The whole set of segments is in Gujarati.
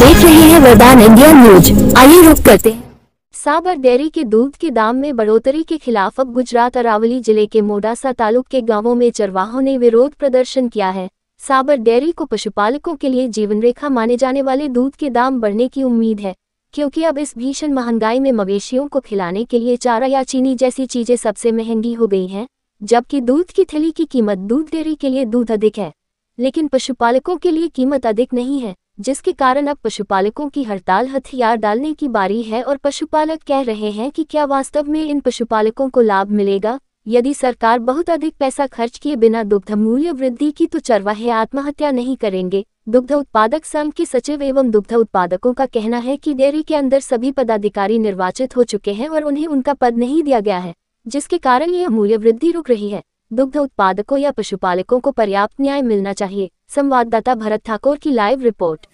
देख रहे हैं वरदान इंडिया न्यूज आइए रुक करते हैं साबर डेयरी के दूध के दाम में बढ़ोतरी के खिलाफ अब गुजरात अरावली जिले के मोडासा तालुक के गांवों में चरवाहों ने विरोध प्रदर्शन किया है साबर डेयरी को पशुपालकों के लिए जीवन रेखा माने जाने वाले दूध के दाम बढ़ने की उम्मीद है क्योंकि अब इस भीषण महंगाई में मवेशियों को खिलाने के लिए चारा या चीनी जैसी चीजें सबसे महंगी हो गई हैं जबकि दूध की थैली की कीमत दूध डेयरी के लिए दूध अधिक है लेकिन पशुपालकों के लिए कीमत अधिक नहीं है जिसके कारण अब पशुपालकों की हड़ताल हथियार डालने की बारी है और पशुपालक कह रहे हैं कि क्या वास्तव में इन पशुपालकों को लाभ मिलेगा यदि सरकार बहुत अधिक पैसा खर्च किए बिना दुग्ध मूल्य वृद्धि की तो चरवाहे आत्महत्या नहीं करेंगे दुग्ध उत्पादक संघ के सचिव एवं दुग्ध उत्पादकों का कहना है कि डेयरी के अंदर सभी पदाधिकारी निर्वाचित हो चुके हैं और उन्हें उनका पद नहीं दिया गया है जिसके कारण यह मूल्य वृद्धि रुक रही है दुग्ध उत्पादकों या पशुपालकों को पर्याप्त न्याय मिलना चाहिए संवाददाता भरत ठाकुर की लाइव रिपोर्ट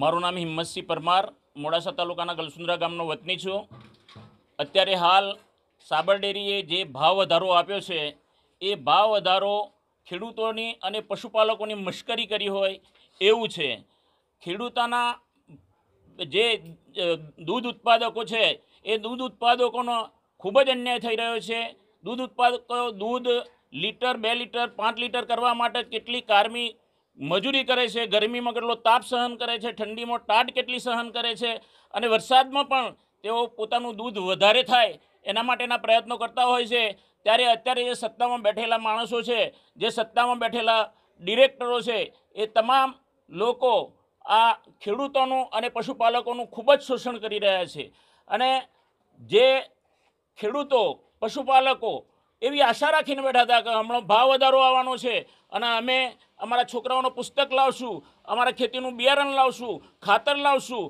મારું નામ હિંમતસિંહ પરમાર મોડાસા તાલુકાના ગલસુંદરા ગામનો વતની છું અત્યારે હાલ સાબર ડેરીએ જે ભાવ વધારો આપ્યો છે એ ભાવ વધારો ખેડૂતોની અને પશુપાલકોની મશ્કરી કરી હોય એવું છે ખેડૂતોના જે દૂધ ઉત્પાદકો છે એ દૂધ ઉત્પાદકોનો ખૂબ જ અન્યાય થઈ રહ્યો છે દૂધ ઉત્પાદકો દૂધ લીટર બે લીટર પાંચ લીટર કરવા માટે કેટલી કારમી મજૂરી કરે છે ગરમીમાં કેટલો તાપ સહન કરે છે ઠંડીમાં ટાટ કેટલી સહન કરે છે અને વરસાદમાં પણ તેઓ પોતાનું દૂધ વધારે થાય એના માટેના પ્રયત્નો કરતા હોય છે ત્યારે અત્યારે જે સત્તામાં બેઠેલા માણસો છે જે સત્તામાં બેઠેલા ડિરેક્ટરો છે એ તમામ લોકો આ ખેડૂતોનું અને પશુપાલકોનું ખૂબ જ શોષણ કરી રહ્યા છે અને જે ખેડૂતો પશુપાલકો એવી આશા રાખીને બેઠા હતા કે હમણાં ભાવ વધારો આવવાનો છે અને અમે અમારા છોકરાઓનું પુસ્તક લાવશું અમારા ખેતીનું બિયારણ લાવશું ખાતર લાવશું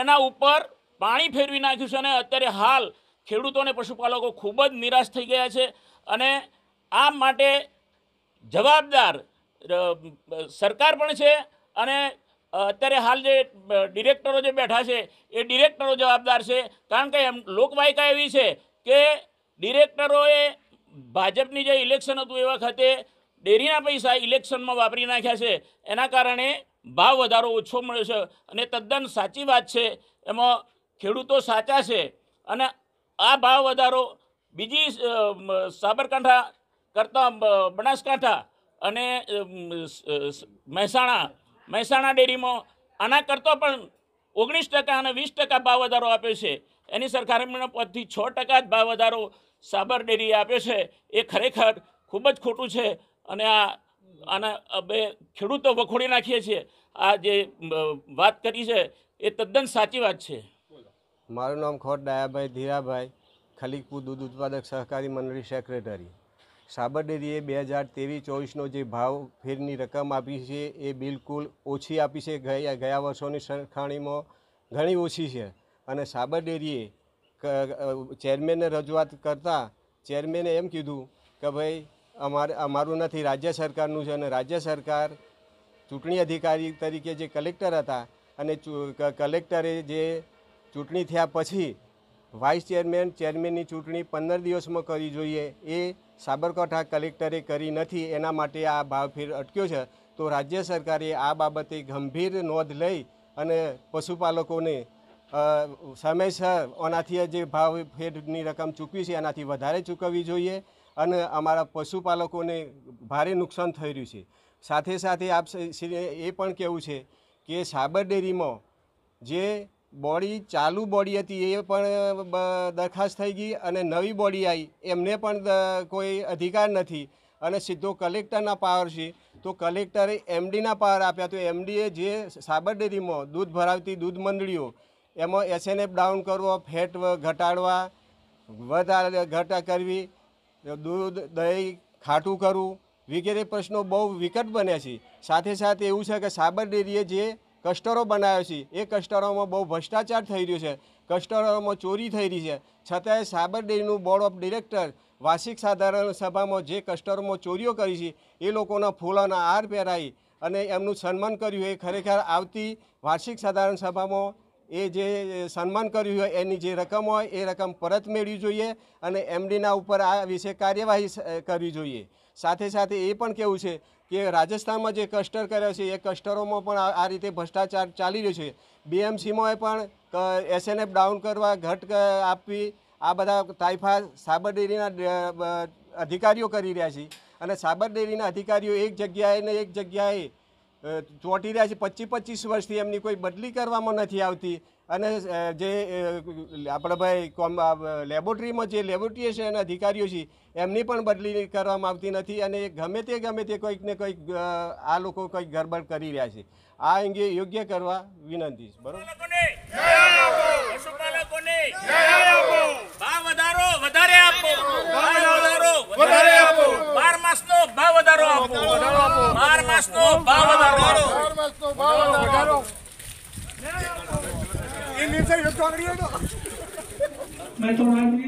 એના ઉપર પાણી ફેરવી નાખ્યું છે અને અત્યારે હાલ ખેડૂતોને પશુપાલકો ખૂબ જ નિરાશ થઈ ગયા છે અને આ માટે જવાબદાર સરકાર પણ છે અને અત્યારે હાલ જે ડિરેક્ટરો જે બેઠા છે એ ડિરેક્ટરો જવાબદાર છે કારણ કે એમ લોકવાયકા એવી છે કે ડિરેક્ટરોએ ભાજપની જે ઇલેક્શન હતું એ વખતે ડેરીના પૈસા ઇલેક્શનમાં વાપરી નાખ્યા છે એના કારણે ભાવ વધારો ઓછો મળ્યો છે અને તદ્દન સાચી વાત છે એમાં ખેડૂતો સાચા છે અને આ ભાવ વધારો બીજી સાબરકાંઠા કરતાં બનાસકાંઠા અને મહેસાણા મહેસાણા ડેરીમાં આના કરતો પણ ઓગણીસ ટકા અને વીસ ટકા ભાવ વધારો આપ્યો છે એની સરખામણીના પદથી છ ટકા જ ભાવ વધારો સાબર ડેરીએ આપ્યો છે એ ખરેખર ખૂબ જ ખોટું છે અને આ આના બે ખેડૂતો વખોડી નાખીએ છીએ આ જે વાત કરી છે એ તદ્દન સાચી વાત છે મારું નામ ખોટ ડાયાભાઈ ધીરાભાઈ ખલીકપુર દૂધ ઉત્પાદક સહકારી મંડળી સેક્રેટરી સાબર ડેરીએ બે હજાર ત્રેવીસ ચોવીસનો જે ભાવ ફેરની રકમ આપી છે એ બિલકુલ ઓછી આપી છે ગયા ગયા વર્ષોની સરખામણીમાં ઘણી ઓછી છે અને સાબર ડેરીએ ચેરમેનને રજૂઆત કરતાં ચેરમેને એમ કીધું કે ભાઈ અમારે અમારું નથી રાજ્ય સરકારનું છે અને રાજ્ય સરકાર ચૂંટણી અધિકારી તરીકે જે કલેક્ટર હતા અને કલેક્ટરે જે ચૂંટણી થયા પછી વાઇસ ચેરમેન ચેરમેનની ચૂંટણી પંદર દિવસમાં કરવી જોઈએ એ સાબરકાંઠા કલેક્ટરે કરી નથી એના માટે આ ભાવફેર અટક્યો છે તો રાજ્ય સરકારે આ બાબતે ગંભીર નોંધ લઈ અને પશુપાલકોને સમયસર ઓનાથી જે ભાવફેરની રકમ ચૂકવી છે એનાથી વધારે ચૂકવવી જોઈએ અને અમારા પશુપાલકોને ભારે નુકસાન થઈ રહ્યું છે સાથે સાથે આપ એ પણ કહેવું છે કે સાબર ડેરીમાં જે બોડી ચાલુ બોડી હતી એ પણ દરખાસ્ત થઈ ગઈ અને નવી બોડી આવી એમને પણ કોઈ અધિકાર નથી અને સીધો કલેક્ટરના પાવર છે તો કલેક્ટરે એમડીના પાવર આપ્યા તો એમડીએ જે સાબરડેરીમાં દૂધ ભરાવતી દૂધ મંડળીઓ એમાં એસએનએફ ડાઉન કરવો ફેટ ઘટાડવા વધારે ઘટા કરવી દૂધ દહીં ખાટું કરવું વગેરે પ્રશ્નો બહુ વિકટ બન્યા છે સાથે સાથે એવું છે કે સાબરડેરીએ જે કસ્ટરો બનાવ્યો છે એ કસ્ટરોમાં બહુ ભ્રષ્ટાચાર થઈ રહ્યો છે ક્લસ્ટરોમાં ચોરી થઈ રહી છે છતાંય સાયબર ડેરીનું બોર્ડ ઓફ ડિરેક્ટર વાર્ષિક સાધારણ સભામાં જે કસ્ટરોમાં ચોરીઓ કરી છે એ લોકોના ફૂલોના હાર પહેરાવી અને એમનું સન્માન કર્યું એ ખરેખર આવતી વાર્ષિક સાધારણ સભામાં એ જે સન્માન કર્યું હોય એની જે રકમ હોય એ રકમ પરત મેળવી જોઈએ અને એમડીના ઉપર આ વિશે કાર્યવાહી કરવી જોઈએ સાથે સાથે એ પણ કેવું છે કે રાજસ્થાનમાં જે કસ્ટર કર્યો છે એ કસ્ટરોમાં પણ આ રીતે ભ્રષ્ટાચાર ચાલી રહ્યો છે બીએમસીમાં પણ એસએનએફ ડાઉન કરવા ઘટ આપવી આ બધા તાઇફા સાબર અધિકારીઓ કરી રહ્યા છે અને સાબર અધિકારીઓ એક જગ્યાએ ને એક જગ્યાએ ચોંટી રહ્યા છે પચીસ પચીસ વર્ષથી એમની કોઈ બદલી કરવામાં નથી આવતી અને જે આપણા ભાઈ લેબોરેટરીમાં જે છે એના અધિકારીઓ છે એમની પણ બદલી કરવામાં આવતી નથી અને ગમે તે ગમે તે કોઈક ને કોઈક આ લોકો કંઈક ગરબડ કરી રહ્યા છે આ અંગે યોગ્ય કરવા વિનંતી છે બરોબર વધારે માસનો ભાવ વધારો આપો બાર માસનો ભાવ વધારો બાર માસનો ભાવ વધારો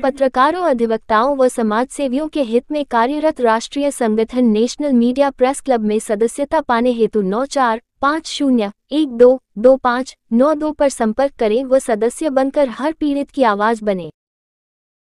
पत्रकारों अधिवक्ताओं व समाज सेवियों के हित में कार्यरत राष्ट्रीय संगठन नेशनल मीडिया प्रेस क्लब में सदस्यता पाने हेतु नौ चार पाँच शून्य एक दो दो पाँच नौ दो पर संपर्क करें व सदस्य बनकर हर पीड़ित की आवाज़ बने